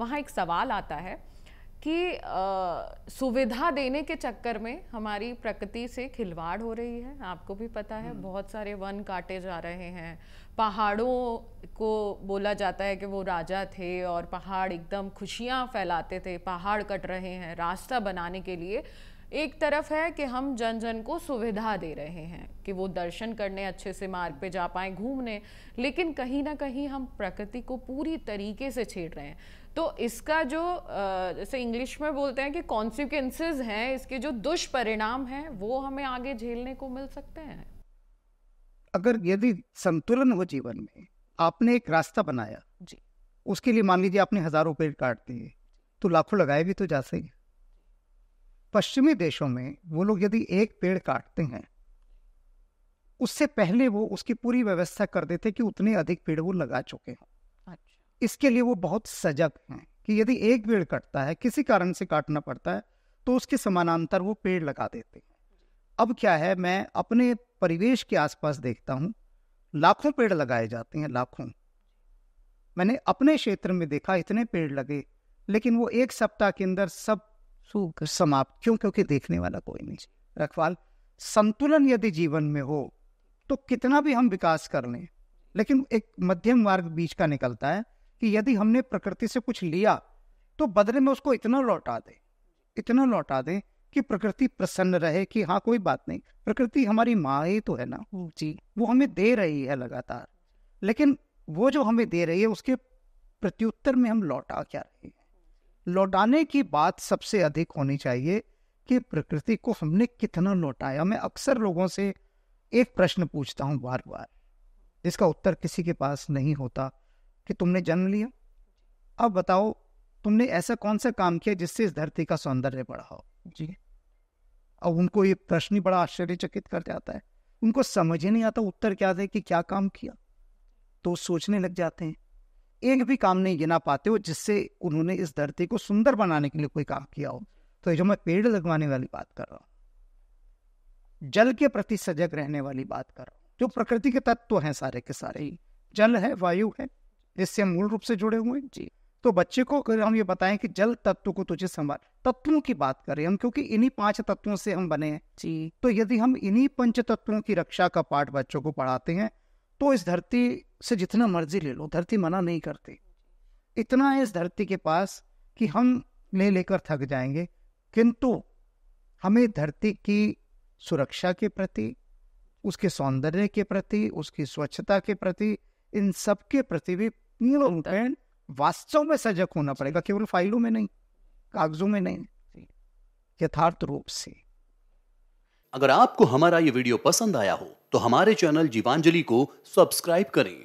वहाँ एक सवाल आता है कि आ, सुविधा देने के चक्कर में हमारी प्रकृति से खिलवाड़ हो रही है आपको भी पता है हम्म। बहुत सारे वन काटे जा रहे हैं पहाड़ों को बोला जाता है कि वो राजा थे और पहाड़ एकदम खुशियाँ फैलाते थे पहाड़ कट रहे हैं रास्ता बनाने के लिए एक तरफ है कि हम जन जन को सुविधा दे रहे हैं कि वो दर्शन करने अच्छे से मार्ग पे जा पाए घूमने लेकिन कहीं ना कहीं हम प्रकृति को पूरी तरीके से छेड़ रहे हैं तो इसका जो जैसे इंग्लिश में बोलते हैं कि कॉन्सिक्वेंसेज हैं इसके जो दुष्परिणाम हैं वो हमें आगे झेलने को मिल सकते हैं अगर यदि संतुलन हो जीवन में आपने एक रास्ता बनाया जी उसके लिए मान लीजिए आपने हजारों पेड़ काट दिए तो लाखों लगाए भी तो जा सही पश्चिमी देशों में वो लोग यदि एक पेड़ काटते हैं उससे पहले वो उसकी पूरी व्यवस्था कर देते कि उतने अधिक पेड़ वो लगा चुके हैं अच्छा। इसके लिए वो बहुत सजग हैं कि यदि एक पेड़ कटता है किसी कारण से काटना पड़ता है तो उसके समानांतर वो पेड़ लगा देते हैं अब क्या है मैं अपने परिवेश के आसपास देखता हूँ लाखों पेड़ लगाए जाते हैं लाखों मैंने अपने क्षेत्र में देखा इतने पेड़ लगे लेकिन वो एक सप्ताह के अंदर सब समाप्त क्यों क्योंकि देखने वाला कोई नहीं रखवाल संतुलन यदि जीवन में हो तो कितना भी हम विकास कर लें लेकिन एक मध्यम मार्ग बीच का निकलता है कि यदि हमने प्रकृति से कुछ लिया तो बदले में उसको इतना लौटा दे इतना लौटा दे कि प्रकृति प्रसन्न रहे कि हाँ कोई बात नहीं प्रकृति हमारी माँ ही तो है ना हम्म, जी वो हमें दे रही है लगातार लेकिन वो जो हमें दे रही है उसके प्रत्युत्तर में हम लौटा क्या रहे हैं लौटाने की बात सबसे अधिक होनी चाहिए कि प्रकृति को हमने कितना लौटाया मैं अक्सर लोगों से एक प्रश्न पूछता हूँ बार बार जिसका उत्तर किसी के पास नहीं होता कि तुमने जन्म लिया अब बताओ तुमने ऐसा कौन सा काम किया जिससे इस धरती का सौंदर्य बढ़ा हो जी अब उनको ये प्रश्न ही बड़ा आश्चर्यचकित कर जाता है उनको समझ ही नहीं आता उत्तर क्या दे कि क्या काम किया तो सोचने लग जाते हैं एक भी काम नहीं गिना पाते हो जिससे उन्होंने इस धरती को सुंदर बनाने के लिए कोई काम किया हो तो जो मैं पेड़ लगवाने वाली बात कर रहा हूं जल के प्रति सजग रहने वाली बात कर रहा हूं जो प्रकृति के तत्व तो हैं सारे के सारे ही जल है वायु है इससे मूल रूप से जुड़े हुए हैं जी तो बच्चे को अगर हम ये बताएं कि जल तत्व को तुझे संभाल तत्वों की बात करें हम क्योंकि इन्हीं पांच तत्वों से हम बने हैं जी तो यदि हम इन्हीं पंच तत्वों की रक्षा का पाठ बच्चों को पढ़ाते हैं तो इस धरती से जितना मर्जी ले लो धरती मना नहीं करती इतना है इस धरती के पास कि हम ले लेकर थक जाएंगे किंतु हमें धरती की सुरक्षा के प्रति उसके सौंदर्य के प्रति उसकी स्वच्छता के प्रति इन सब के प्रति भी पूर्ण वास्तव में सजग होना पड़ेगा केवल फाइलों में नहीं कागजों में नहीं यथार्थ रूप से अगर आपको हमारा ये वीडियो पसंद आया हो तो हमारे चैनल जीवांजलि को सब्सक्राइब करें